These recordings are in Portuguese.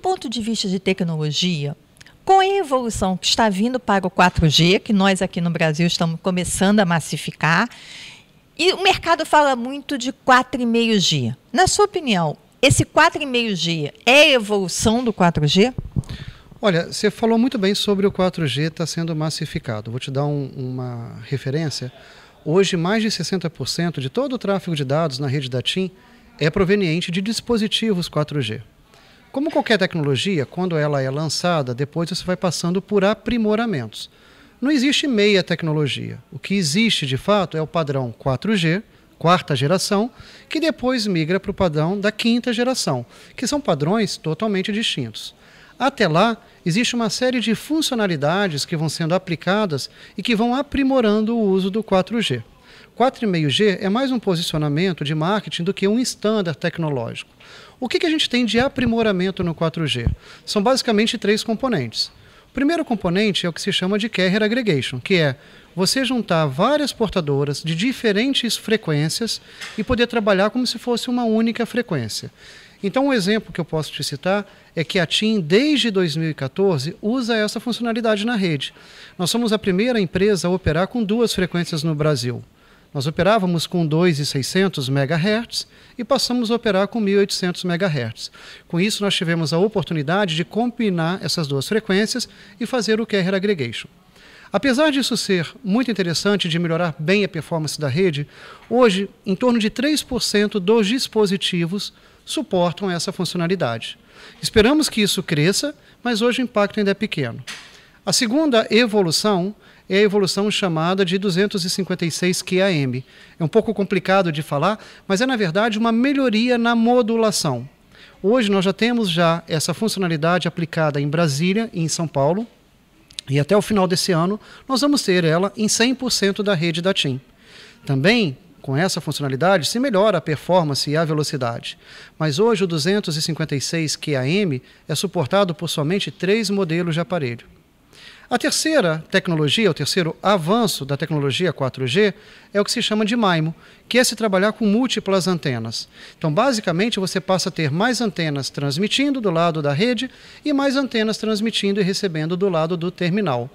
ponto de vista de tecnologia, com a evolução que está vindo para o 4G, que nós aqui no Brasil estamos começando a massificar, e o mercado fala muito de 4,5G. Na sua opinião, esse 4,5G é a evolução do 4G? Olha, você falou muito bem sobre o 4G estar tá sendo massificado. Vou te dar um, uma referência. Hoje, mais de 60% de todo o tráfego de dados na rede da TIM é proveniente de dispositivos 4G. Como qualquer tecnologia, quando ela é lançada, depois você vai passando por aprimoramentos. Não existe meia tecnologia. O que existe de fato é o padrão 4G, quarta geração, que depois migra para o padrão da quinta geração, que são padrões totalmente distintos. Até lá, existe uma série de funcionalidades que vão sendo aplicadas e que vão aprimorando o uso do 4G. 4,5G é mais um posicionamento de marketing do que um estándar tecnológico. O que, que a gente tem de aprimoramento no 4G? São basicamente três componentes. O primeiro componente é o que se chama de carrier aggregation, que é você juntar várias portadoras de diferentes frequências e poder trabalhar como se fosse uma única frequência. Então, um exemplo que eu posso te citar é que a TIM, desde 2014, usa essa funcionalidade na rede. Nós somos a primeira empresa a operar com duas frequências no Brasil. Nós operávamos com 2,600 MHz e passamos a operar com 1.800 MHz. Com isso, nós tivemos a oportunidade de combinar essas duas frequências e fazer o carrier aggregation. Apesar disso ser muito interessante de melhorar bem a performance da rede, hoje em torno de 3% dos dispositivos suportam essa funcionalidade. Esperamos que isso cresça, mas hoje o impacto ainda é pequeno. A segunda evolução é a evolução chamada de 256 QAM. É um pouco complicado de falar, mas é na verdade uma melhoria na modulação. Hoje nós já temos já essa funcionalidade aplicada em Brasília e em São Paulo, e até o final desse ano nós vamos ter ela em 100% da rede da TIM. Também com essa funcionalidade se melhora a performance e a velocidade. Mas hoje o 256 QAM é suportado por somente três modelos de aparelho. A terceira tecnologia, o terceiro avanço da tecnologia 4G é o que se chama de MIMO, que é se trabalhar com múltiplas antenas. Então, basicamente, você passa a ter mais antenas transmitindo do lado da rede e mais antenas transmitindo e recebendo do lado do terminal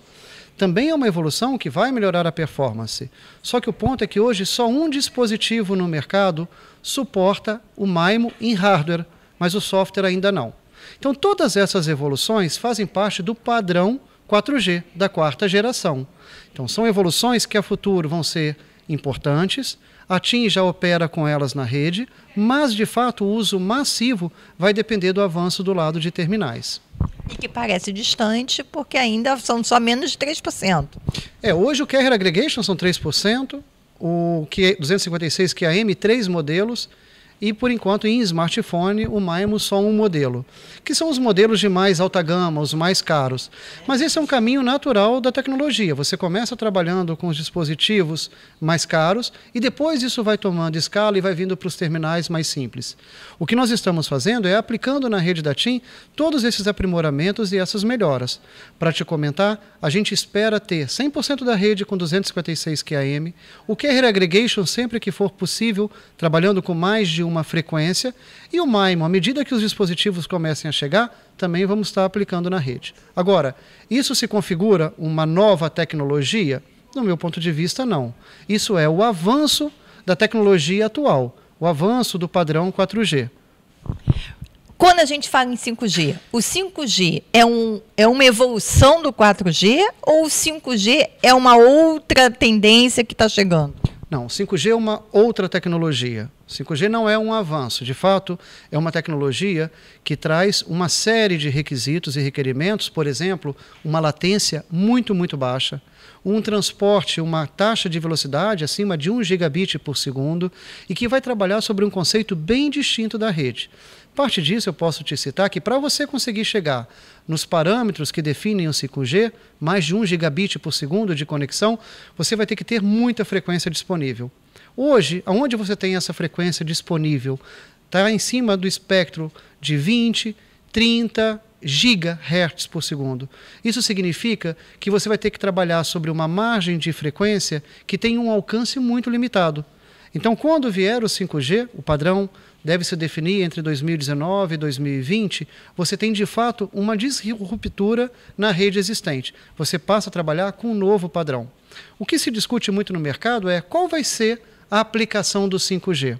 também é uma evolução que vai melhorar a performance. Só que o ponto é que hoje só um dispositivo no mercado suporta o MIMO em hardware, mas o software ainda não. Então todas essas evoluções fazem parte do padrão 4G da quarta geração. Então, são evoluções que a futuro vão ser importantes. A TIM já opera com elas na rede, mas de fato o uso massivo vai depender do avanço do lado de terminais. E que parece distante, porque ainda são só menos de 3%. É, hoje o carrier aggregation são 3%, o que 256 é que é a M3 modelos e por enquanto em smartphone o Maimo só um modelo, que são os modelos de mais alta gama, os mais caros. Mas esse é um caminho natural da tecnologia. Você começa trabalhando com os dispositivos mais caros e depois isso vai tomando escala e vai vindo para os terminais mais simples. O que nós estamos fazendo é aplicando na rede da TIM todos esses aprimoramentos e essas melhoras. Para te comentar, a gente espera ter 100% da rede com 256 QAM, o carrier aggregation sempre que for possível, trabalhando com mais de uma uma frequência. E o MIMO, à medida que os dispositivos comecem a chegar, também vamos estar aplicando na rede. Agora, isso se configura uma nova tecnologia? No meu ponto de vista, não. Isso é o avanço da tecnologia atual, o avanço do padrão 4G. Quando a gente fala em 5G, o 5G é, um, é uma evolução do 4G ou o 5G é uma outra tendência que está chegando? Não, 5G é uma outra tecnologia. 5G não é um avanço, de fato, é uma tecnologia que traz uma série de requisitos e requerimentos, por exemplo, uma latência muito, muito baixa, um transporte, uma taxa de velocidade acima de 1 gigabit por segundo e que vai trabalhar sobre um conceito bem distinto da rede. Parte disso eu posso te citar que para você conseguir chegar nos parâmetros que definem o 5G, mais de 1 gigabit por segundo de conexão, você vai ter que ter muita frequência disponível. Hoje, aonde você tem essa frequência disponível? Está em cima do espectro de 20, 30 gigahertz por segundo. Isso significa que você vai ter que trabalhar sobre uma margem de frequência que tem um alcance muito limitado. Então, quando vier o 5G, o padrão deve se definir entre 2019 e 2020, você tem de fato uma disruptura na rede existente. Você passa a trabalhar com um novo padrão. O que se discute muito no mercado é qual vai ser a aplicação do 5G.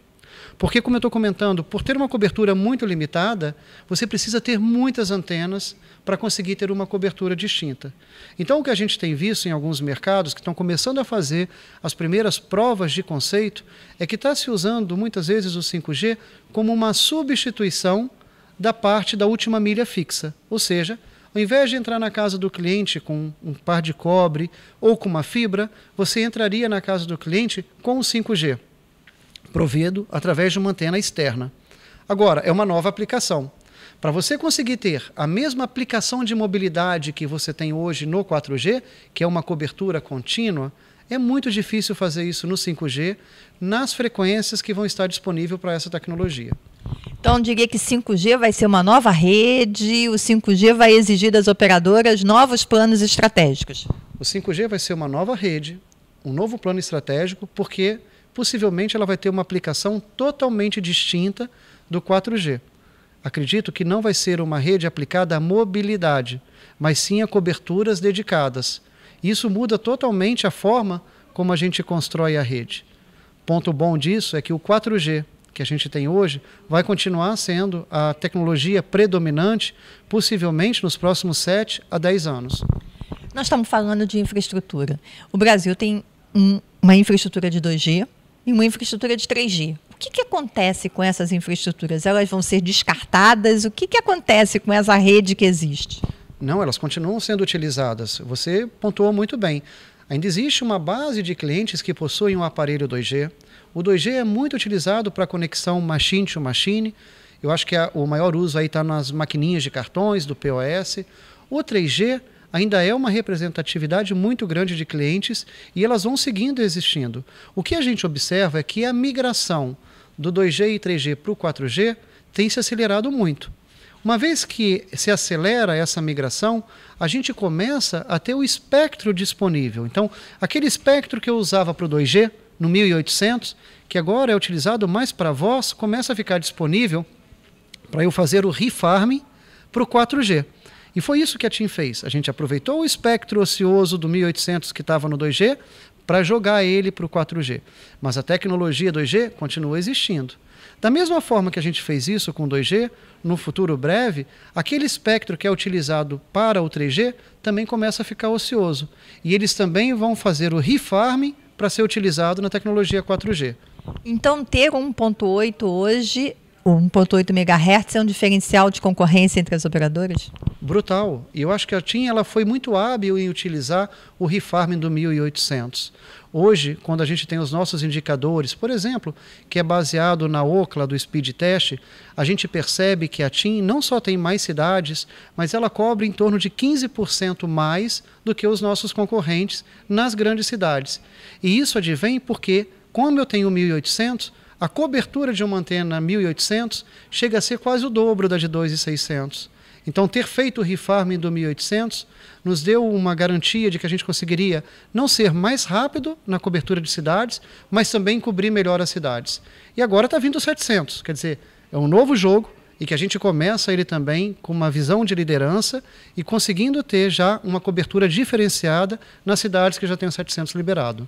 Porque, como eu estou comentando, por ter uma cobertura muito limitada, você precisa ter muitas antenas para conseguir ter uma cobertura distinta. Então, o que a gente tem visto em alguns mercados que estão começando a fazer as primeiras provas de conceito é que está se usando muitas vezes o 5G como uma substituição da parte da última milha fixa, ou seja, ao invés de entrar na casa do cliente com um par de cobre ou com uma fibra, você entraria na casa do cliente com o 5G provido através de uma antena externa. Agora, é uma nova aplicação. Para você conseguir ter a mesma aplicação de mobilidade que você tem hoje no 4G, que é uma cobertura contínua, é muito difícil fazer isso no 5G, nas frequências que vão estar disponíveis para essa tecnologia. Então, diria que 5G vai ser uma nova rede, o 5G vai exigir das operadoras novos planos estratégicos. O 5G vai ser uma nova rede, um novo plano estratégico, porque possivelmente ela vai ter uma aplicação totalmente distinta do 4G. Acredito que não vai ser uma rede aplicada à mobilidade, mas sim a coberturas dedicadas. Isso muda totalmente a forma como a gente constrói a rede. Ponto bom disso é que o 4G que a gente tem hoje vai continuar sendo a tecnologia predominante, possivelmente nos próximos 7 a 10 anos. Nós estamos falando de infraestrutura. O Brasil tem um, uma infraestrutura de 2G, em uma infraestrutura de 3G. O que, que acontece com essas infraestruturas? Elas vão ser descartadas? O que, que acontece com essa rede que existe? Não, elas continuam sendo utilizadas. Você pontuou muito bem. Ainda existe uma base de clientes que possuem um aparelho 2G. O 2G é muito utilizado para conexão machine to machine. Eu acho que a, o maior uso aí está nas maquininhas de cartões, do POS. O 3G ainda é uma representatividade muito grande de clientes e elas vão seguindo existindo. O que a gente observa é que a migração do 2G e 3G para o 4G tem se acelerado muito. Uma vez que se acelera essa migração, a gente começa a ter o espectro disponível. Então, aquele espectro que eu usava para o 2G, no 1800, que agora é utilizado mais para voz, começa a ficar disponível para eu fazer o refarming para o 4G. E foi isso que a TIM fez. A gente aproveitou o espectro ocioso do 1800 que estava no 2G para jogar ele para o 4G. Mas a tecnologia 2G continua existindo. Da mesma forma que a gente fez isso com 2G, no futuro breve, aquele espectro que é utilizado para o 3G também começa a ficar ocioso. E eles também vão fazer o refarming para ser utilizado na tecnologia 4G. Então, ter 1.8 hoje o 1.8 MHz é um diferencial de concorrência entre as operadoras? Brutal. E eu acho que a TIM ela foi muito hábil em utilizar o refarming do 1800. Hoje, quando a gente tem os nossos indicadores, por exemplo, que é baseado na OCLA do Speed Test, a gente percebe que a TIM não só tem mais cidades, mas ela cobre em torno de 15% mais do que os nossos concorrentes nas grandes cidades. E isso advém porque, como eu tenho 1800, a cobertura de uma antena 1800 chega a ser quase o dobro da de 2600. Então, ter feito o refarming do 1800 nos deu uma garantia de que a gente conseguiria não ser mais rápido na cobertura de cidades, mas também cobrir melhor as cidades. E agora está vindo o 700, quer dizer, é um novo jogo e que a gente começa ele também com uma visão de liderança e conseguindo ter já uma cobertura diferenciada nas cidades que já têm o 700 liberado.